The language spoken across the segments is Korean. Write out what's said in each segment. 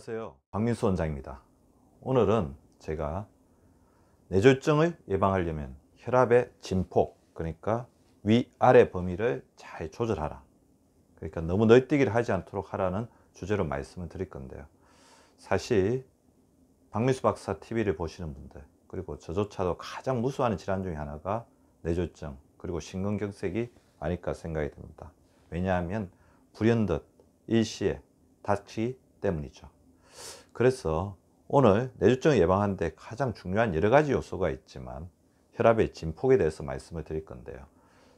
안녕하세요 박민수 원장입니다 오늘은 제가 뇌졸중을 예방하려면 혈압의 진폭 그러니까 위아래 범위를 잘 조절하라 그러니까 너무 널뛰기를 하지 않도록 하라는 주제로 말씀을 드릴 건데요 사실 박민수 박사 TV를 보시는 분들 그리고 저조차도 가장 무수하는 질환 중에 하나가 뇌졸중 그리고 신경경색이 아닐까 생각이 듭니다 왜냐하면 불현듯 일시에 다치 때문이죠 그래서 오늘 뇌졸중 을 예방하는데 가장 중요한 여러 가지 요소가 있지만 혈압의 진폭에 대해서 말씀을 드릴 건데요.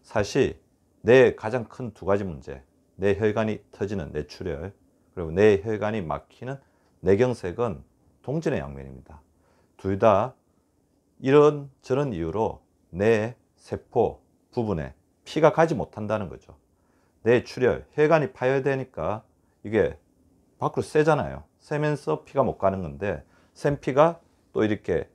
사실 뇌의 가장 큰 두 가지 문제, 뇌 혈관이 터지는 뇌출혈, 그리고 뇌 혈관이 막히는 뇌경색은 동전의 양면입니다. 둘 다 이런 저런 이유로 뇌 세포 부분에 피가 가지 못한다는 거죠. 뇌 출혈, 혈관이 파열되니까 이게 밖으로 새잖아요 세면서 피가 못 가는 건데 샘피가 또 이렇게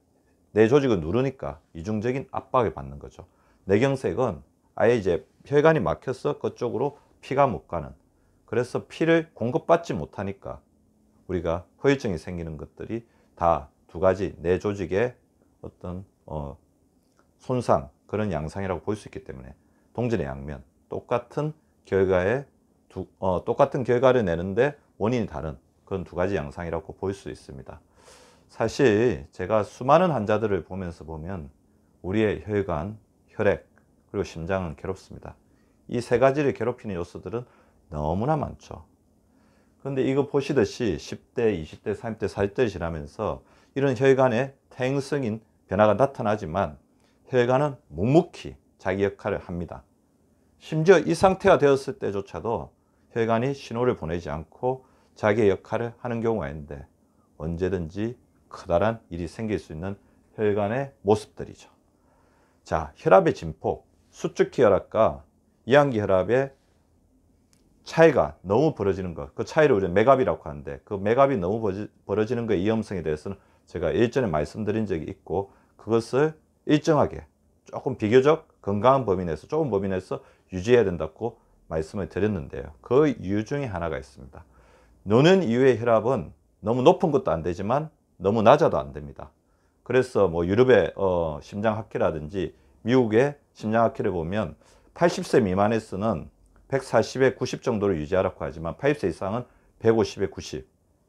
내 조직을 누르니까 이중적인 압박을 받는 거죠. 내경색은 아예 이제 혈관이 막혀서 그쪽으로 피가 못 가는 그래서 피를 공급받지 못하니까 우리가 허유증이 생기는 것들이 다 두 가지 내 조직의 어떤 어 손상 그런 양상이라고 볼 수 있기 때문에 동전의 양면 똑같은 결과에 두, 어, 똑같은 결과를 내는데 원인이 다른 그건두 가지 양상이라고 볼 수 있습니다. 사실 제가 수많은 환자들을 보면서 보면 우리의 혈관, 혈액, 그리고 심장은 괴롭습니다. 이 세 가지를 괴롭히는 요소들은 너무나 많죠. 그런데 이거 보시듯이 10대, 20대, 30대, 40대 지나면서 이런 혈관의 퇴행성인 변화가 나타나지만 혈관은 묵묵히 자기 역할을 합니다. 심지어 이 상태가 되었을 때조차도 혈관이 신호를 보내지 않고 자기의 역할을 하는 경우가 있는데 언제든지 커다란 일이 생길 수 있는 혈관의 모습들이죠. 자, 혈압의 진폭, 수축기 혈압과 이항기 혈압의 차이가 너무 벌어지는 것, 그 차이를 우리가 맥압이라고 하는데 그 맥압이 너무 벌어지, 는 것의 위험성에 대해서는 제가 일전에 말씀드린 적이 있고 그것을 일정하게 조금 비교적 건강한 범위 내에서 조금 범위 내에서 유지해야 된다고 말씀을 드렸는데요. 그 이유 중에 하나가 있습니다. 노는 이유의 혈압은 너무 높은 것도 안 되지만 너무 낮아도 안 됩니다. 그래서 뭐 유럽의 어, 심장학회라든지 미국의 심장학회를 보면 80세 미만에서는 140에 90 정도를 유지하라고 하지만 80세 이상은 150에 90.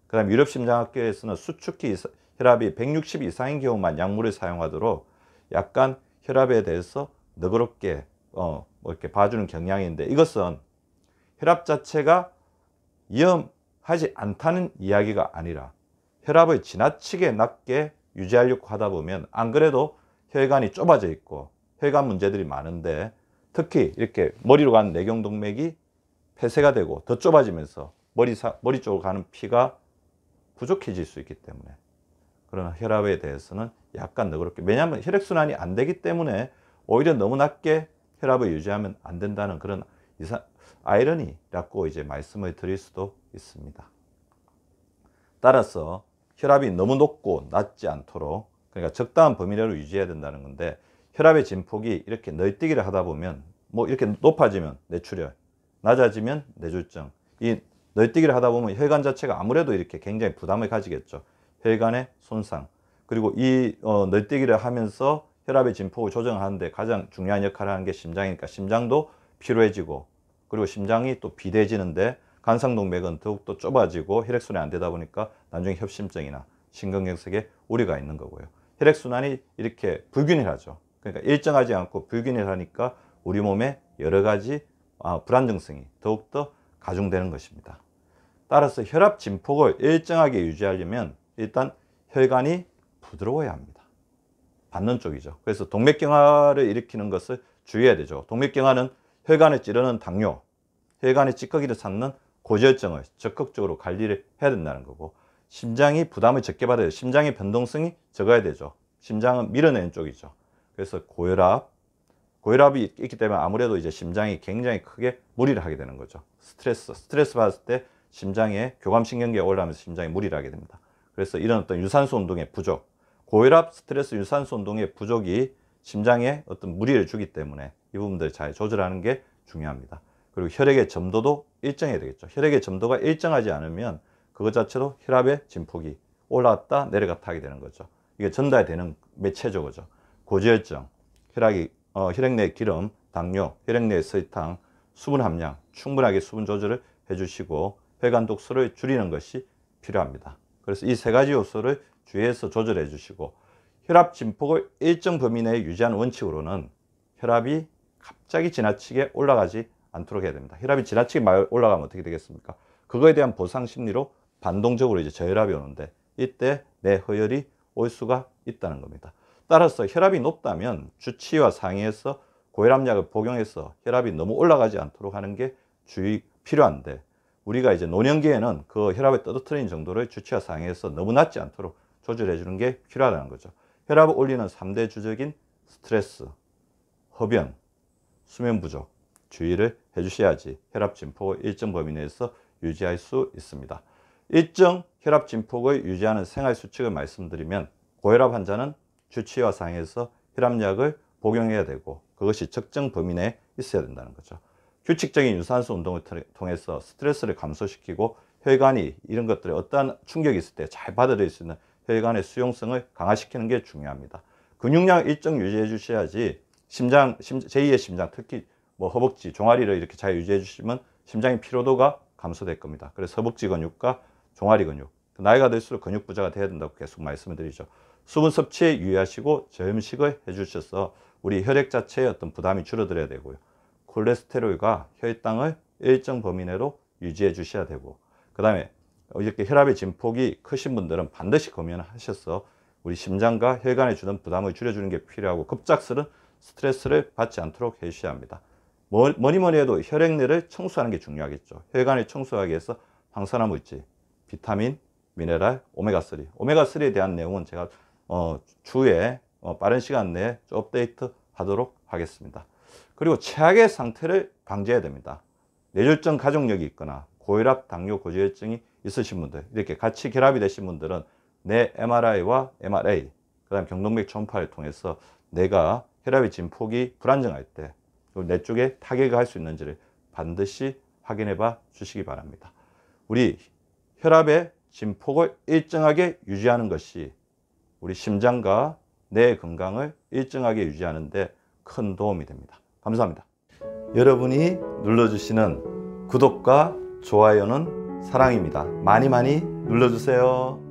그 다음 유럽 심장학회에서는 수축기 혈압이 160 이상인 경우만 약물을 사용하도록 약간 혈압에 대해서 너그럽게 어, 뭐 이렇게 봐주는 경향인데 이것은 혈압 자체가 위험, 하지 않다는 이야기가 아니라 혈압을 지나치게 낮게 유지하려고 하다 보면 안 그래도 혈관이 좁아져 있고 혈관 문제들이 많은데 특히 이렇게 머리로 가는 내경동맥이 폐쇄가 되고 더 좁아지면서 머리, 사, 머리 쪽으로 가는 피가 부족해질 수 있기 때문에 그러나 혈압에 대해서는 약간 너그럽게 왜냐하면 혈액순환이 안 되기 때문에 오히려 너무 낮게 혈압을 유지하면 안 된다는 그런 이상 아이러니라고 이제 말씀을 드릴 수도 있습니다. 따라서 혈압이 너무 높고 낮지 않도록 그러니까 적당한 범위 내로 유지해야 된다는 건데 혈압의 진폭이 이렇게 널뛰기를 하다 보면 뭐 이렇게 높아지면 뇌출혈, 낮아지면 뇌졸중 이 널뛰기를 하다 보면 혈관 자체가 아무래도 이렇게 굉장히 부담을 가지겠죠. 혈관의 손상 그리고 이 어, 널뛰기를 하면서 혈압의 진폭을 조정하는데 가장 중요한 역할을 하는 게 심장이니까 심장도 피로해지고 그리고 심장이 또 비대해지는데 간상동맥은 더욱더 좁아지고 혈액순환이 안 되다 보니까 나중에 협심증이나 신경경색에 우려가 있는 거고요. 혈액순환이 이렇게 불균일하죠. 그러니까 일정하지 않고 불균일하니까 우리 몸에 여러 가지 아, 불안정성이 더욱더 가중되는 것입니다. 따라서 혈압 진폭을 일정하게 유지하려면 일단 혈관이 부드러워야 합니다. 받는 쪽이죠. 그래서 동맥경화를 일으키는 것을 주의해야 되죠. 동맥경화는 혈관을 찌르는 당뇨, 혈관에 찌꺼기를 쌓는 고지혈증을 적극적으로 관리를 해야 된다는 거고 심장이 부담을 적게 받아야 심장의 변동성이 적어야 되죠. 심장은 밀어내는 쪽이죠. 그래서 고혈압, 고혈압이 있기 때문에 아무래도 이제 심장이 굉장히 크게 무리를 하게 되는 거죠. 스트레스, 스트레스 받을 았때 심장에 교감신경계가 올라가면서 심장이 무리를 하게 됩니다. 그래서 이런 어떤 유산소 운동의 부족, 고혈압, 스트레스, 유산소 운동의 부족이 심장에 어떤 무리를 주기 때문에 이 부분들 을잘 조절하는 게 중요합니다. 그리고 혈액의 점도도 일정해야 되겠죠. 혈액의 점도가 일정하지 않으면 그것 자체로 혈압의 진폭이 올라왔다 내려갔다 하게 되는 거죠. 이게 전달되는 매체죠, 그죠. 고지혈증, 혈액이, 어, 혈액 내 기름, 당뇨, 혈액 내 설탕, 수분 함량, 충분하게 수분 조절을 해주시고 혈관 독소를 줄이는 것이 필요합니다. 그래서 이 세 가지 요소를 주의해서 조절해 주시고 혈압 진폭을 일정 범위 내에 유지하는 원칙으로는 혈압이 갑자기 지나치게 올라가지 않도록 해야 됩니다. 혈압이 지나치게 올라가면 어떻게 되겠습니까? 그거에 대한 보상 심리로 반동적으로 이제 저혈압이 오는데 이때 내 허혈이 올 수가 있다는 겁니다. 따라서 혈압이 높다면 주치와 상의해서 고혈압약을 복용해서 혈압이 너무 올라가지 않도록 하는 게 주의 필요한데 우리가 이제 노년기에는 그 혈압을 떨어뜨린 정도를 주치와 상의해서 너무 낮지 않도록 조절해 주는 게 필요하다는 거죠. 혈압을 올리는 3대 주적인 스트레스, 흡연, 수면 부족, 주의를 해주셔야지 혈압 진폭을 일정 범위 내에서 유지할 수 있습니다. 일정 혈압 진폭을 유지하는 생활 수칙을 말씀드리면 고혈압 환자는 주치의와상에서 혈압약을 복용해야 되고 그것이 적정 범위 내에 있어야 된다는 거죠. 규칙적인 유산소 운동을 통해서 스트레스를 감소시키고 혈관이 이런 것들에 어떠한 충격이 있을 때 잘 받아들일 수 있는 혈관의 수용성을 강화시키는 게 중요합니다. 근육량 일정 유지해 주셔야지 심장, 제2의 심장, 특히 뭐 허벅지, 종아리를 이렇게 잘 유지해 주시면 심장의 피로도가 감소될 겁니다. 그래서 허벅지 근육과 종아리 근육. 그 나이가 들수록 근육 부자가 돼야 된다고 계속 말씀을 드리죠. 수분 섭취에 유의하시고 저염식을 해 주셔서 우리 혈액 자체의 어떤 부담이 줄어들어야 되고요. 콜레스테롤과 혈당을 일정 범위 내로 유지해 주셔야 되고 그 다음에 이렇게 혈압의 진폭이 크신 분들은 반드시 검연하셔서 우리 심장과 혈관에 주는 부담을 줄여주는 게 필요하고 급작스런 스트레스를 받지 않도록 해주셔야 합니다. 뭐니 뭐니 해도 혈액내를 청소하는 게 중요하겠죠. 혈관을 청소하기 위해서 항산화 물질, 비타민, 미네랄, 오메가3. 오메가3에 대한 내용은 제가 어, 주에 어, 빠른 시간 내에 업데이트 하도록 하겠습니다. 그리고 최악의 상태를 방지해야 됩니다. 뇌졸중 가족력이 있거나 고혈압, 당뇨, 고지혈증이 있으신 분들 이렇게 같이 결합이 되신 분들은 내 MRI와 MRA, 그 다음 경동맥 전파를 통해서 내가 혈압의 진폭이 불안정할 때 또내 쪽에 타격을 할수 있는지를 반드시 확인해 봐 주시기 바랍니다. 우리 혈압의 진폭을 일정하게 유지하는 것이 우리 심장과 뇌 건강을 일정하게 유지하는 데 큰 도움이 됩니다. 감사합니다. 여러분이 눌러주시는 구독과 좋아요는 사랑입니다. 많이 많이 눌러주세요.